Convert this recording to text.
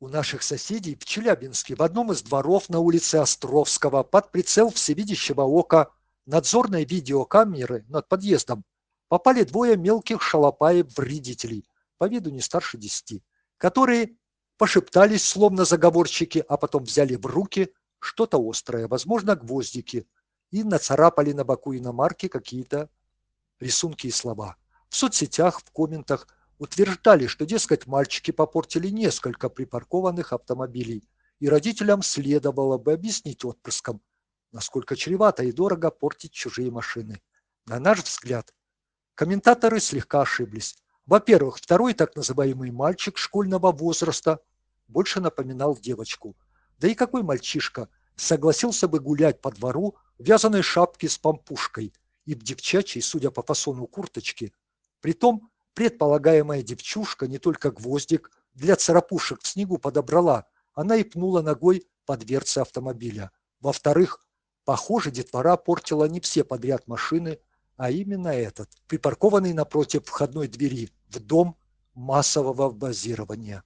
у наших соседей в Челябинске, в одном из дворов на улице Островского, под прицел всевидящего ока надзорной видеокамеры над подъездом попали двое мелких шалопаев-вредителей, по виду не старше десяти, которые пошептались, словно заговорщики, а потом взяли в руки что-то острое, возможно, гвоздики, и нацарапали на боку иномарки какие-то рисунки и слова. В соцсетях, в комментах – утверждали, что, дескать, мальчики попортили несколько припаркованных автомобилей, и родителям следовало бы объяснить отпрыскам, насколько чревато и дорого портить чужие машины. На наш взгляд, комментаторы слегка ошиблись. Во-первых, второй так называемый мальчик школьного возраста больше напоминал девочку. Да и какой мальчишка согласился бы гулять по двору в вязаной шапке с помпушкой и в девчачьей, судя по фасону курточки, при том, Предполагаемая девчушка не только гвоздик для царапушек в снегу подобрала, она и пнула ногой по дверце автомобиля. Во-вторых, похоже, детвора портила не все подряд машины, а именно этот, припаркованный напротив входной двери в дом массового базирования.